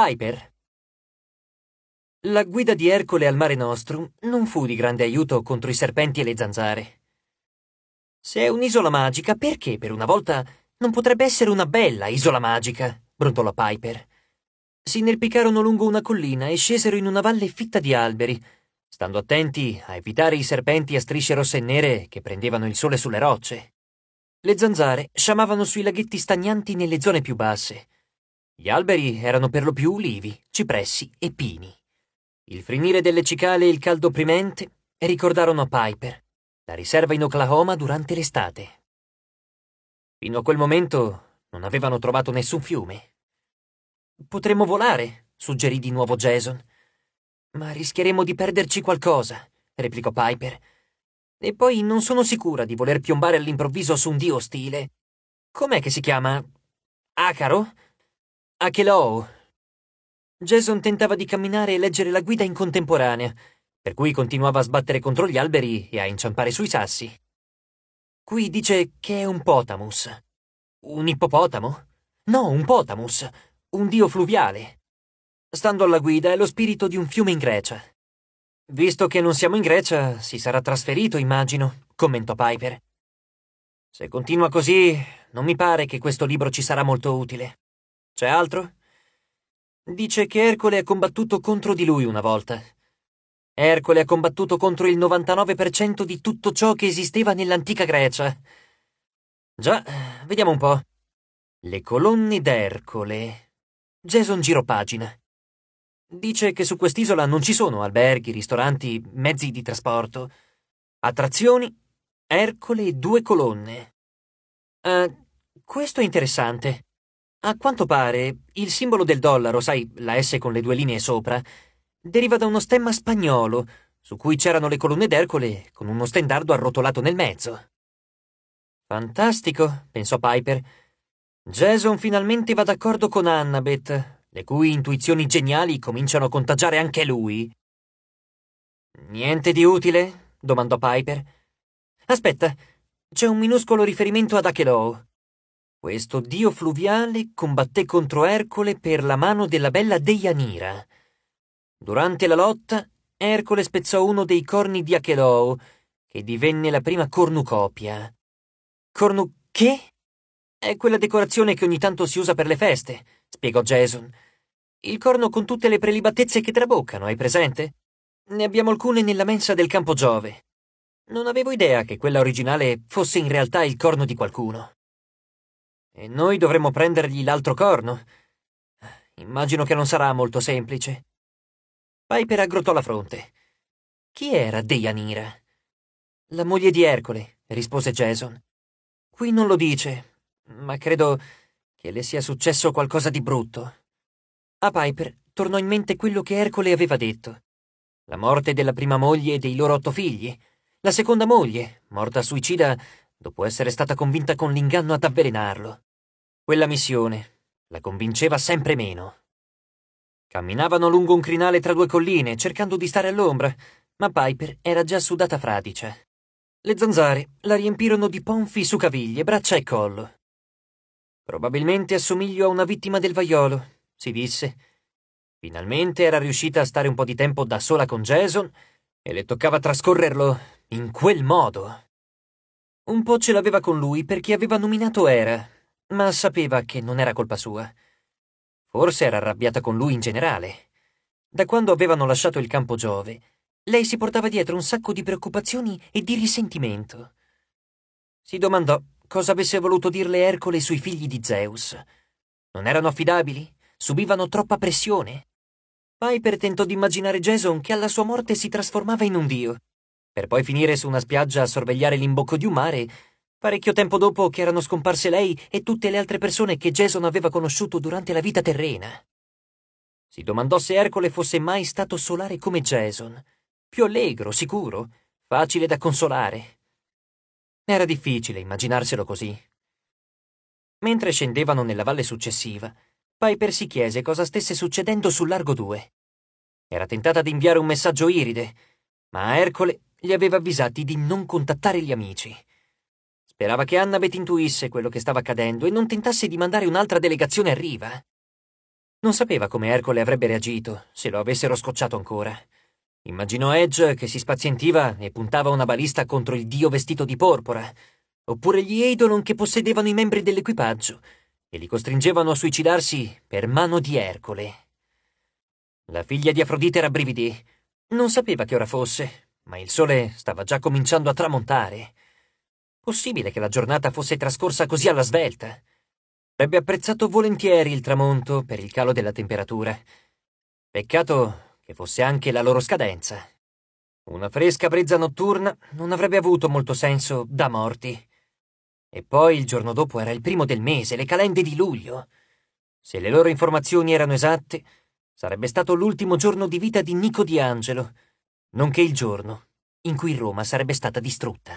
Piper. La guida di Ercole al Mare Nostrum non fu di grande aiuto contro i serpenti e le zanzare. Se è un'isola magica, perché per una volta non potrebbe essere una bella isola magica? brontolò Piper. Si inerpicarono lungo una collina e scesero in una valle fitta di alberi, stando attenti a evitare i serpenti a strisce rosse e nere che prendevano il sole sulle rocce. Le zanzare sciamavano sui laghetti stagnanti nelle zone più basse gli alberi erano per lo più ulivi, cipressi e pini. Il frinire delle cicale e il caldo opprimente ricordarono a Piper, la riserva in Oklahoma durante l'estate. Fino a quel momento non avevano trovato nessun fiume. Potremmo volare, suggerì di nuovo Jason. Ma rischieremo di perderci qualcosa, replicò Piper. E poi non sono sicura di voler piombare all'improvviso su un dio ostile. Com'è che si chiama? Acaro? Acheloo. Jason tentava di camminare e leggere la guida in contemporanea, per cui continuava a sbattere contro gli alberi e a inciampare sui sassi. Qui dice che è un potamus. Un ippopotamo? No, un potamus, un dio fluviale. Stando alla guida è lo spirito di un fiume in Grecia. Visto che non siamo in Grecia, si sarà trasferito, immagino, commentò Piper. Se continua così, non mi pare che questo libro ci sarà molto utile. C'è altro? Dice che Ercole ha combattuto contro di lui una volta. Ercole ha combattuto contro il 99% di tutto ciò che esisteva nell'antica Grecia. Già, vediamo un po'. Le colonne d'Ercole. Jason giro pagina. Dice che su quest'isola non ci sono alberghi, ristoranti, mezzi di trasporto. Attrazioni, Ercole e due colonne. Uh, questo è interessante. A quanto pare, il simbolo del dollaro, sai, la S con le due linee sopra, deriva da uno stemma spagnolo, su cui c'erano le colonne d'Ercole con uno stendardo arrotolato nel mezzo. Fantastico, pensò Piper. Jason finalmente va d'accordo con Annabeth, le cui intuizioni geniali cominciano a contagiare anche lui. Niente di utile? domandò Piper. Aspetta, c'è un minuscolo riferimento ad Akelow. Questo dio fluviale combatté contro Ercole per la mano della bella Deianira. Durante la lotta, Ercole spezzò uno dei corni di Acheloo, che divenne la prima cornucopia. Cornu... che? È quella decorazione che ogni tanto si usa per le feste, spiegò Jason. Il corno con tutte le prelibatezze che traboccano, hai presente? Ne abbiamo alcune nella mensa del campo Giove. Non avevo idea che quella originale fosse in realtà il corno di qualcuno. E noi dovremmo prendergli l'altro corno. Immagino che non sarà molto semplice. Piper aggrottò la fronte. Chi era Deianira? La moglie di Ercole, rispose Jason. Qui non lo dice, ma credo che le sia successo qualcosa di brutto. A Piper tornò in mente quello che Ercole aveva detto. La morte della prima moglie e dei loro otto figli. La seconda moglie, morta suicida dopo essere stata convinta con l'inganno ad avvelenarlo. Quella missione la convinceva sempre meno. Camminavano lungo un crinale tra due colline, cercando di stare all'ombra, ma Piper era già sudata fradicia. Le zanzare la riempirono di ponfi su caviglie, braccia e collo. Probabilmente assomiglio a una vittima del vaiolo, si disse. Finalmente era riuscita a stare un po' di tempo da sola con Jason e le toccava trascorrerlo in quel modo. Un po' ce l'aveva con lui perché aveva nominato Era, ma sapeva che non era colpa sua. Forse era arrabbiata con lui in generale. Da quando avevano lasciato il campo Giove, lei si portava dietro un sacco di preoccupazioni e di risentimento. Si domandò cosa avesse voluto dirle Ercole sui figli di Zeus. Non erano affidabili? Subivano troppa pressione? Piper tentò di immaginare Jason che alla sua morte si trasformava in un dio, per poi finire su una spiaggia a sorvegliare l'imbocco di un mare Parecchio tempo dopo che erano scomparse lei e tutte le altre persone che Jason aveva conosciuto durante la vita terrena. Si domandò se Ercole fosse mai stato solare come Jason, più allegro, sicuro, facile da consolare. Era difficile immaginarselo così. Mentre scendevano nella valle successiva, Piper si chiese cosa stesse succedendo sul largo 2. Era tentata di inviare un messaggio iride, ma Ercole gli aveva avvisati di non contattare gli amici. Sperava che Annabeth intuisse quello che stava accadendo e non tentasse di mandare un'altra delegazione a riva. Non sapeva come Ercole avrebbe reagito se lo avessero scocciato ancora. Immaginò Edge che si spazientiva e puntava una balista contro il dio vestito di porpora, oppure gli Eidolon che possedevano i membri dell'equipaggio e li costringevano a suicidarsi per mano di Ercole. La figlia di Afrodite rabbrividì. Non sapeva che ora fosse, ma il sole stava già cominciando a tramontare. Possibile che la giornata fosse trascorsa così alla svelta? Avrebbe apprezzato volentieri il tramonto per il calo della temperatura. Peccato che fosse anche la loro scadenza. Una fresca brezza notturna non avrebbe avuto molto senso da morti. E poi il giorno dopo era il primo del mese, le calende di luglio. Se le loro informazioni erano esatte, sarebbe stato l'ultimo giorno di vita di Nico di Angelo, nonché il giorno in cui Roma sarebbe stata distrutta.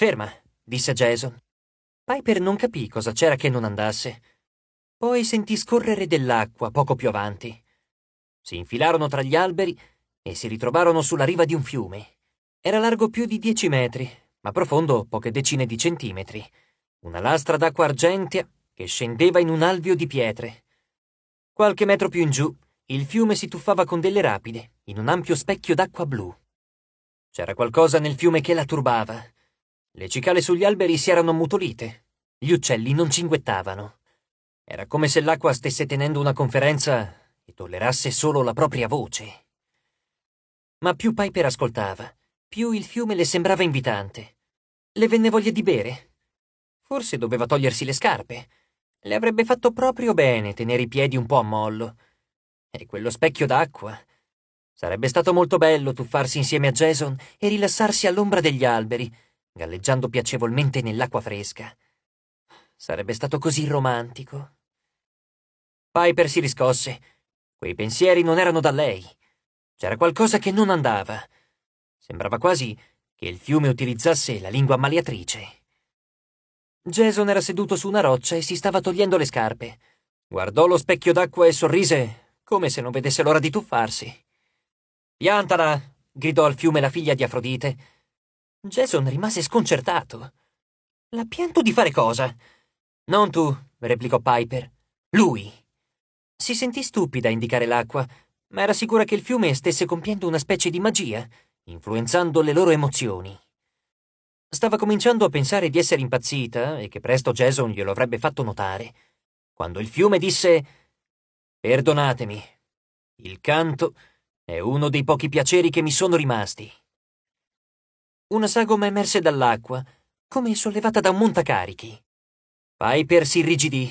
Ferma, disse Jason. Piper non capì cosa c'era che non andasse. Poi sentì scorrere dell'acqua poco più avanti. Si infilarono tra gli alberi e si ritrovarono sulla riva di un fiume. Era largo più di dieci metri, ma profondo poche decine di centimetri. Una lastra d'acqua argentea che scendeva in un alveo di pietre. Qualche metro più in giù, il fiume si tuffava con delle rapide in un ampio specchio d'acqua blu. C'era qualcosa nel fiume che la turbava. Le cicale sugli alberi si erano mutolite. Gli uccelli non cinguettavano. Era come se l'acqua stesse tenendo una conferenza e tollerasse solo la propria voce. Ma più Piper ascoltava, più il fiume le sembrava invitante. Le venne voglia di bere. Forse doveva togliersi le scarpe. Le avrebbe fatto proprio bene tenere i piedi un po' a mollo. E quello specchio d'acqua. Sarebbe stato molto bello tuffarsi insieme a Jason e rilassarsi all'ombra degli alberi galleggiando piacevolmente nell'acqua fresca. Sarebbe stato così romantico. Piper si riscosse. Quei pensieri non erano da lei. C'era qualcosa che non andava. Sembrava quasi che il fiume utilizzasse la lingua ammaliatrice. Jason era seduto su una roccia e si stava togliendo le scarpe. Guardò lo specchio d'acqua e sorrise, come se non vedesse l'ora di tuffarsi. Piantala! gridò al fiume la figlia di Afrodite Jason rimase sconcertato. La pianto di fare cosa? Non tu, replicò Piper. Lui. Si sentì stupida a indicare l'acqua, ma era sicura che il fiume stesse compiendo una specie di magia, influenzando le loro emozioni. Stava cominciando a pensare di essere impazzita e che presto Jason glielo avrebbe fatto notare, quando il fiume disse Perdonatemi, il canto è uno dei pochi piaceri che mi sono rimasti. Una sagoma emerse dall'acqua, come sollevata da un montacarichi. Piper si irrigidì.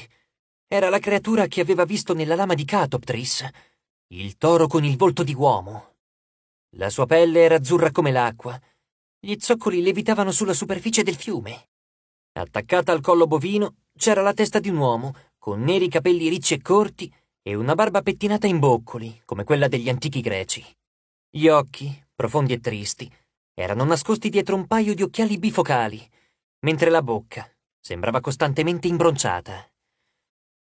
Era la creatura che aveva visto nella lama di Catoptris, il toro con il volto di uomo. La sua pelle era azzurra come l'acqua. Gli zoccoli levitavano sulla superficie del fiume. Attaccata al collo bovino c'era la testa di un uomo, con neri capelli ricci e corti e una barba pettinata in boccoli, come quella degli antichi greci. Gli occhi, profondi e tristi, erano nascosti dietro un paio di occhiali bifocali, mentre la bocca sembrava costantemente imbronciata.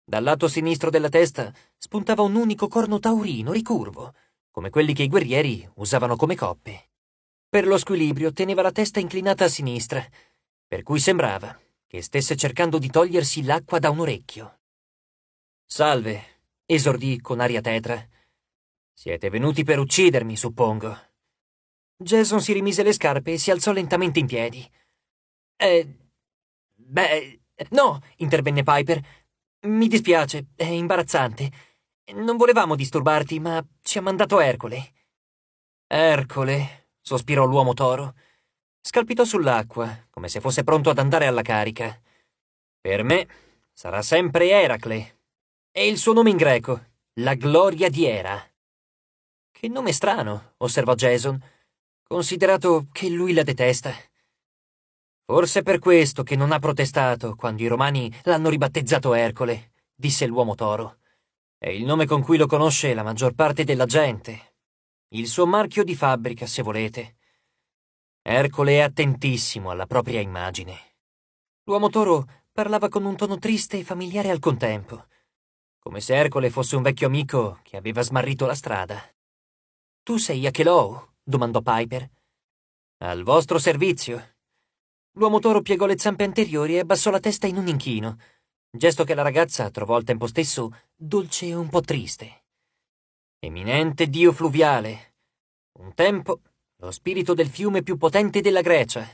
Dal lato sinistro della testa spuntava un unico corno taurino ricurvo, come quelli che i guerrieri usavano come coppe. Per lo squilibrio teneva la testa inclinata a sinistra, per cui sembrava che stesse cercando di togliersi l'acqua da un orecchio. Salve, esordì con aria tetra. Siete venuti per uccidermi, suppongo. Jason si rimise le scarpe e si alzò lentamente in piedi. Eh. Beh. No, intervenne Piper. Mi dispiace, è imbarazzante. Non volevamo disturbarti, ma ci ha mandato Ercole. Ercole, sospirò l'uomo toro. Scalpitò sull'acqua, come se fosse pronto ad andare alla carica. Per me sarà sempre Eracle. E il suo nome in greco, la gloria di Era. Che nome strano, osservò Jason considerato che lui la detesta. Forse per questo che non ha protestato quando i romani l'hanno ribattezzato Ercole, disse l'uomo toro. È il nome con cui lo conosce la maggior parte della gente. Il suo marchio di fabbrica, se volete. Ercole è attentissimo alla propria immagine. L'uomo toro parlava con un tono triste e familiare al contempo, come se Ercole fosse un vecchio amico che aveva smarrito la strada. Tu sei Achelou, domandò Piper. Al vostro servizio. L'uomo toro piegò le zampe anteriori e abbassò la testa in un inchino, gesto che la ragazza trovò al tempo stesso dolce e un po' triste. Eminente dio fluviale. Un tempo lo spirito del fiume più potente della Grecia.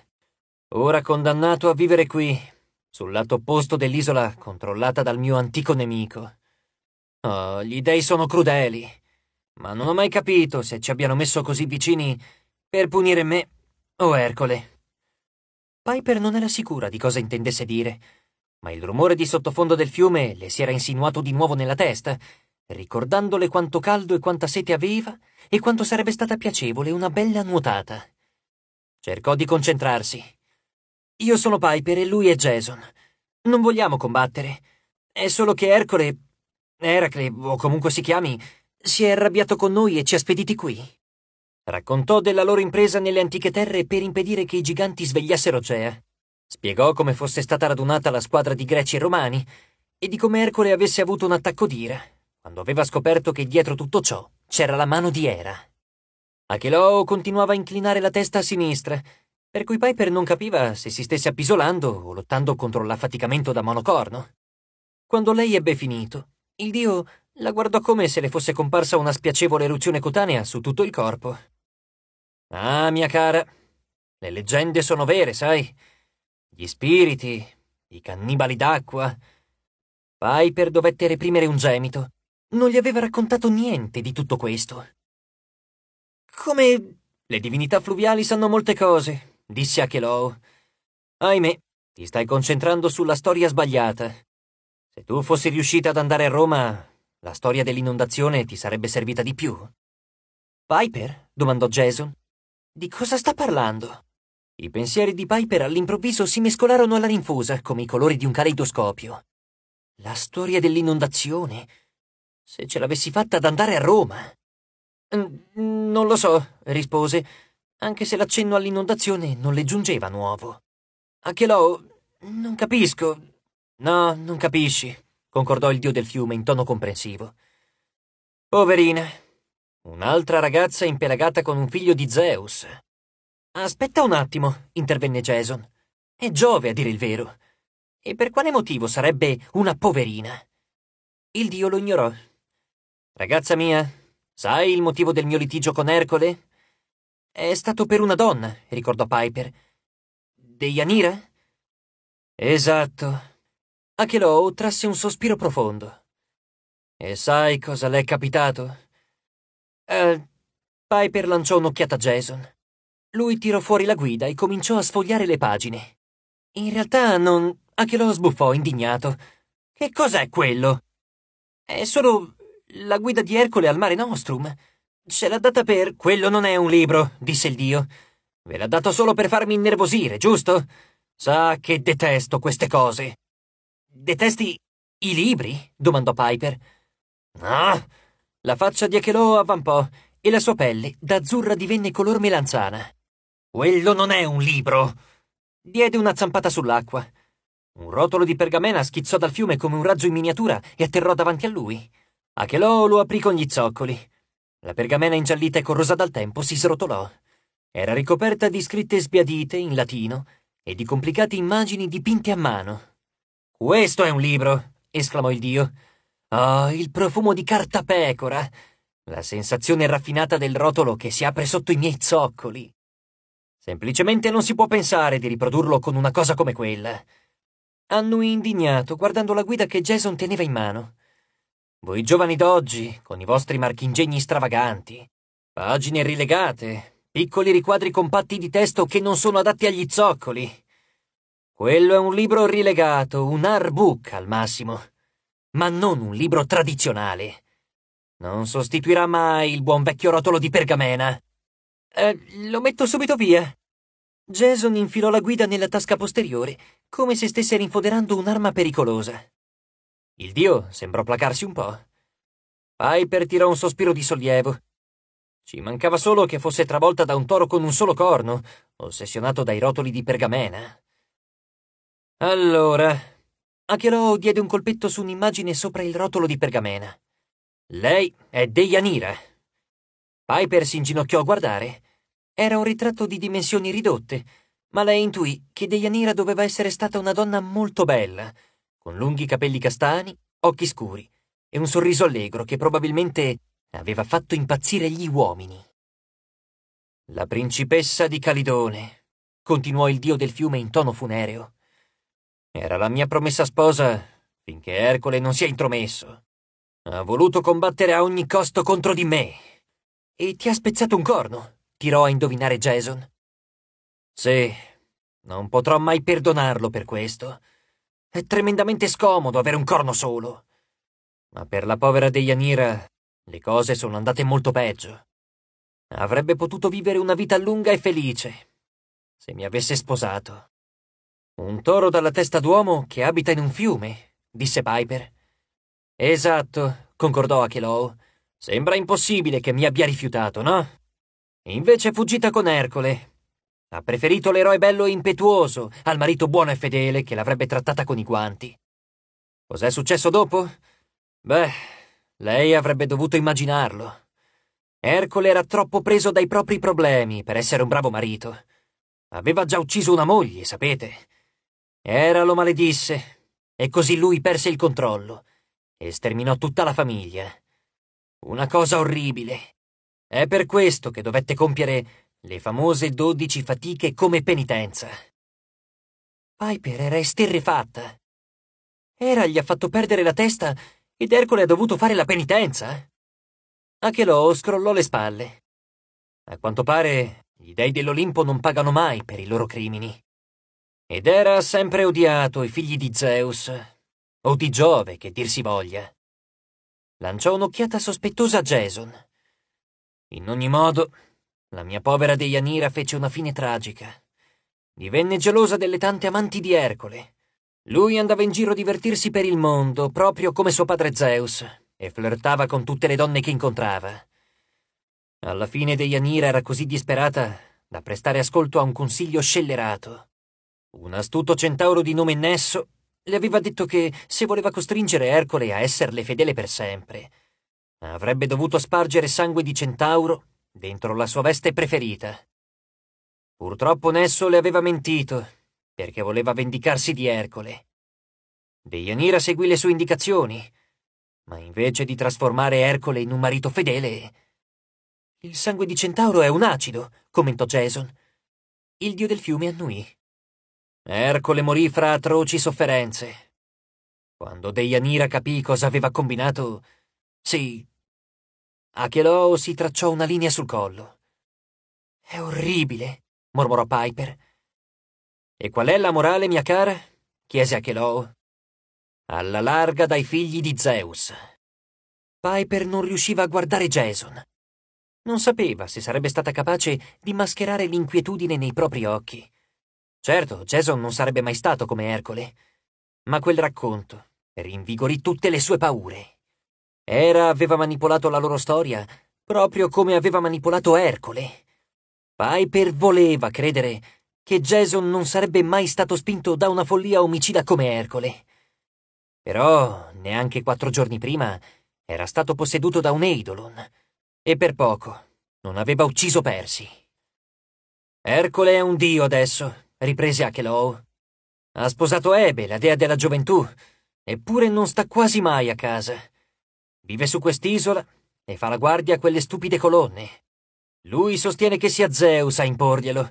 Ora condannato a vivere qui, sul lato opposto dell'isola controllata dal mio antico nemico. Oh, gli dei sono crudeli ma non ho mai capito se ci abbiano messo così vicini per punire me o Ercole. Piper non era sicura di cosa intendesse dire, ma il rumore di sottofondo del fiume le si era insinuato di nuovo nella testa, ricordandole quanto caldo e quanta sete aveva e quanto sarebbe stata piacevole una bella nuotata. Cercò di concentrarsi. Io sono Piper e lui è Jason. Non vogliamo combattere. È solo che Ercole. Eracle, o comunque si chiami, si è arrabbiato con noi e ci ha spediti qui. Raccontò della loro impresa nelle antiche terre per impedire che i giganti svegliassero Cea. Spiegò come fosse stata radunata la squadra di greci e romani e di come Ercole avesse avuto un attacco d'ira quando aveva scoperto che dietro tutto ciò c'era la mano di Era. Acheloo continuava a inclinare la testa a sinistra, per cui Piper non capiva se si stesse appisolando o lottando contro l'affaticamento da monocorno. Quando lei ebbe finito, il dio la guardò come se le fosse comparsa una spiacevole eruzione cutanea su tutto il corpo. Ah, mia cara, le leggende sono vere, sai? Gli spiriti, i cannibali d'acqua. Piper dovette reprimere un gemito. Non gli aveva raccontato niente di tutto questo. Come le divinità fluviali sanno molte cose, disse Achelou. Ahimè, ti stai concentrando sulla storia sbagliata. Se tu fossi riuscita ad andare a Roma, la storia dell'inondazione ti sarebbe servita di più. Piper? domandò Jason. Di cosa sta parlando? I pensieri di Piper all'improvviso si mescolarono alla ninfosa come i colori di un caleidoscopio. La storia dell'inondazione. Se ce l'avessi fatta ad andare a Roma. Mm, non lo so, rispose, anche se l'accenno all'inondazione non le giungeva nuovo. Achelò, non capisco. No, non capisci concordò il dio del fiume in tono comprensivo. Poverina, un'altra ragazza impelagata con un figlio di Zeus. Aspetta un attimo, intervenne Jason. È Giove a dire il vero. E per quale motivo sarebbe una poverina? Il dio lo ignorò. Ragazza mia, sai il motivo del mio litigio con Ercole? È stato per una donna, ricordò Piper. Deianira? Esatto, Achelow trasse un sospiro profondo. E sai cosa le è capitato? Eh, Piper lanciò un'occhiata a Jason. Lui tirò fuori la guida e cominciò a sfogliare le pagine. In realtà non... Achelow sbuffò indignato. Che cos'è quello? È solo la guida di Ercole al mare Nostrum. Ce l'ha data per... Quello non è un libro, disse il dio. Ve l'ha dato solo per farmi innervosire, giusto? Sa che detesto queste cose. Detesti i libri? domandò Piper. No. La faccia di Echelò avvampò e la sua pelle d'azzurra divenne color melanzana. Quello non è un libro! Diede una zampata sull'acqua. Un rotolo di pergamena schizzò dal fiume come un razzo in miniatura e atterrò davanti a lui. Achelò lo aprì con gli zoccoli. La pergamena ingiallita e corrosa dal tempo si srotolò. Era ricoperta di scritte sbiadite in latino e di complicate immagini dipinte a mano. Questo è un libro! esclamò il dio. Oh, il profumo di cartapecora! La sensazione raffinata del rotolo che si apre sotto i miei zoccoli. Semplicemente non si può pensare di riprodurlo con una cosa come quella. Annui indignato, guardando la guida che Jason teneva in mano. Voi giovani d'oggi, con i vostri marchingegni stravaganti, pagine rilegate, piccoli riquadri compatti di testo che non sono adatti agli zoccoli. Quello è un libro rilegato, un book al massimo, ma non un libro tradizionale. Non sostituirà mai il buon vecchio rotolo di pergamena. Eh, lo metto subito via. Jason infilò la guida nella tasca posteriore, come se stesse rinfoderando un'arma pericolosa. Il dio sembrò placarsi un po'. Piper tirò un sospiro di sollievo. Ci mancava solo che fosse travolta da un toro con un solo corno, ossessionato dai rotoli di pergamena. Allora, Achelò diede un colpetto su un'immagine sopra il rotolo di pergamena. Lei è Deianira. Piper si inginocchiò a guardare. Era un ritratto di dimensioni ridotte, ma lei intuì che Deianira doveva essere stata una donna molto bella, con lunghi capelli castani, occhi scuri e un sorriso allegro che probabilmente aveva fatto impazzire gli uomini. La principessa di Calidone, continuò il dio del fiume in tono funereo, era la mia promessa sposa finché Ercole non si è intromesso. Ha voluto combattere a ogni costo contro di me. E ti ha spezzato un corno, tirò a indovinare Jason. Sì, non potrò mai perdonarlo per questo. È tremendamente scomodo avere un corno solo. Ma per la povera Deianira le cose sono andate molto peggio. Avrebbe potuto vivere una vita lunga e felice se mi avesse sposato. Un toro dalla testa d'uomo che abita in un fiume, disse Piper. Esatto, concordò Achelou. Sembra impossibile che mi abbia rifiutato, no? Invece è fuggita con Ercole. Ha preferito l'eroe bello e impetuoso al marito buono e fedele che l'avrebbe trattata con i guanti. Cos'è successo dopo? Beh, lei avrebbe dovuto immaginarlo. Ercole era troppo preso dai propri problemi per essere un bravo marito. Aveva già ucciso una moglie, sapete? Era lo maledisse, e così lui perse il controllo e sterminò tutta la famiglia. Una cosa orribile. È per questo che dovette compiere le famose dodici fatiche come penitenza. Piper era esterrefatta. Era gli ha fatto perdere la testa ed Ercole ha dovuto fare la penitenza? Anche Achelò scrollò le spalle. A quanto pare, gli dei dell'Olimpo non pagano mai per i loro crimini. Ed era sempre odiato i figli di Zeus, o di Giove, che dir si voglia. Lanciò un'occhiata sospettosa a Jason. In ogni modo, la mia povera Deianira fece una fine tragica. Divenne gelosa delle tante amanti di Ercole. Lui andava in giro a divertirsi per il mondo, proprio come suo padre Zeus, e flirtava con tutte le donne che incontrava. Alla fine Deianira era così disperata da prestare ascolto a un consiglio scellerato. Un astuto centauro di nome Nesso le aveva detto che se voleva costringere Ercole a esserle fedele per sempre, avrebbe dovuto spargere sangue di centauro dentro la sua veste preferita. Purtroppo Nesso le aveva mentito, perché voleva vendicarsi di Ercole. Deianira seguì le sue indicazioni, ma invece di trasformare Ercole in un marito fedele... Il sangue di centauro è un acido, commentò Jason. Il dio del fiume annuì. Ercole morì fra atroci sofferenze. Quando Deianira capì cosa aveva combinato, sì, Acheloo si tracciò una linea sul collo. È orribile, mormorò Piper. E qual è la morale, mia cara? chiese Acheloo. Alla larga dai figli di Zeus. Piper non riusciva a guardare Jason. Non sapeva se sarebbe stata capace di mascherare l'inquietudine nei propri occhi. Certo, Jason non sarebbe mai stato come Ercole, ma quel racconto rinvigorì tutte le sue paure. Era aveva manipolato la loro storia proprio come aveva manipolato Ercole. Piper voleva credere che Jason non sarebbe mai stato spinto da una follia omicida come Ercole. Però, neanche quattro giorni prima, era stato posseduto da un Eidolon, e per poco non aveva ucciso Persi. Ercole è un dio adesso, riprese Achelow. Ha sposato Ebe, la dea della gioventù, eppure non sta quasi mai a casa. Vive su quest'isola e fa la guardia a quelle stupide colonne. Lui sostiene che sia Zeus a imporglielo,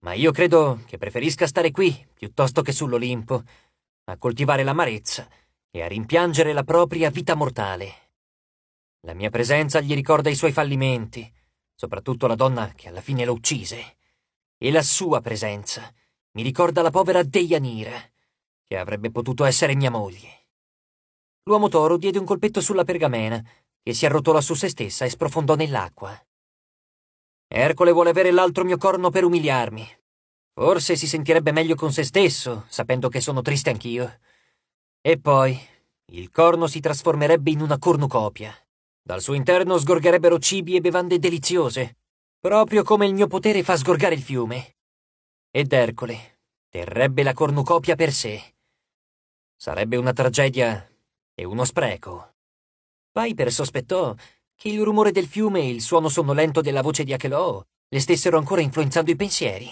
ma io credo che preferisca stare qui piuttosto che sull'Olimpo, a coltivare l'amarezza e a rimpiangere la propria vita mortale. La mia presenza gli ricorda i suoi fallimenti, soprattutto la donna che alla fine lo uccise e la sua presenza mi ricorda la povera Deianira, che avrebbe potuto essere mia moglie. L'uomo toro diede un colpetto sulla pergamena, che si arrotolò su se stessa e sprofondò nell'acqua. Ercole vuole avere l'altro mio corno per umiliarmi. Forse si sentirebbe meglio con se stesso, sapendo che sono triste anch'io. E poi, il corno si trasformerebbe in una cornucopia. Dal suo interno sgorgerebbero cibi e bevande deliziose, proprio come il mio potere fa sgorgare il fiume. Ed Ercole terrebbe la cornucopia per sé. Sarebbe una tragedia e uno spreco. Piper sospettò che il rumore del fiume e il suono sonnolento della voce di Achelò le stessero ancora influenzando i pensieri,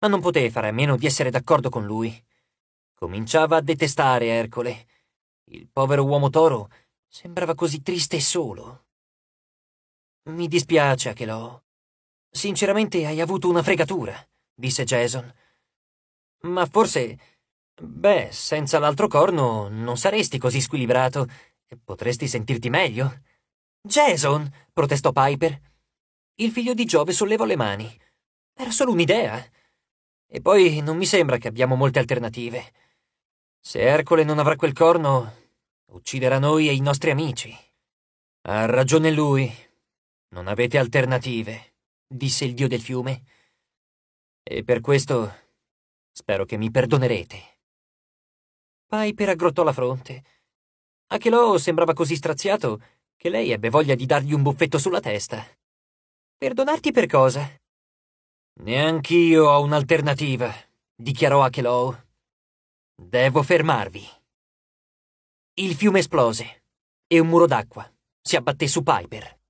ma non poté fare a meno di essere d'accordo con lui. Cominciava a detestare Ercole. Il povero uomo toro sembrava così triste e solo. Mi dispiace, Achelò, Sinceramente hai avuto una fregatura, disse Jason. Ma forse. Beh, senza l'altro corno non saresti così squilibrato. e Potresti sentirti meglio. Jason! protestò Piper. Il figlio di Giove sollevò le mani. Era solo un'idea. E poi non mi sembra che abbiamo molte alternative. Se Ercole non avrà quel corno, ucciderà noi e i nostri amici. Ha ragione lui. Non avete alternative disse il dio del fiume. E per questo spero che mi perdonerete. Piper aggrottò la fronte. Achelò sembrava così straziato che lei ebbe voglia di dargli un buffetto sulla testa. Perdonarti per cosa? Neanch'io ho un'alternativa, dichiarò Achelò. Devo fermarvi. Il fiume esplose e un muro d'acqua si abbatté su Piper.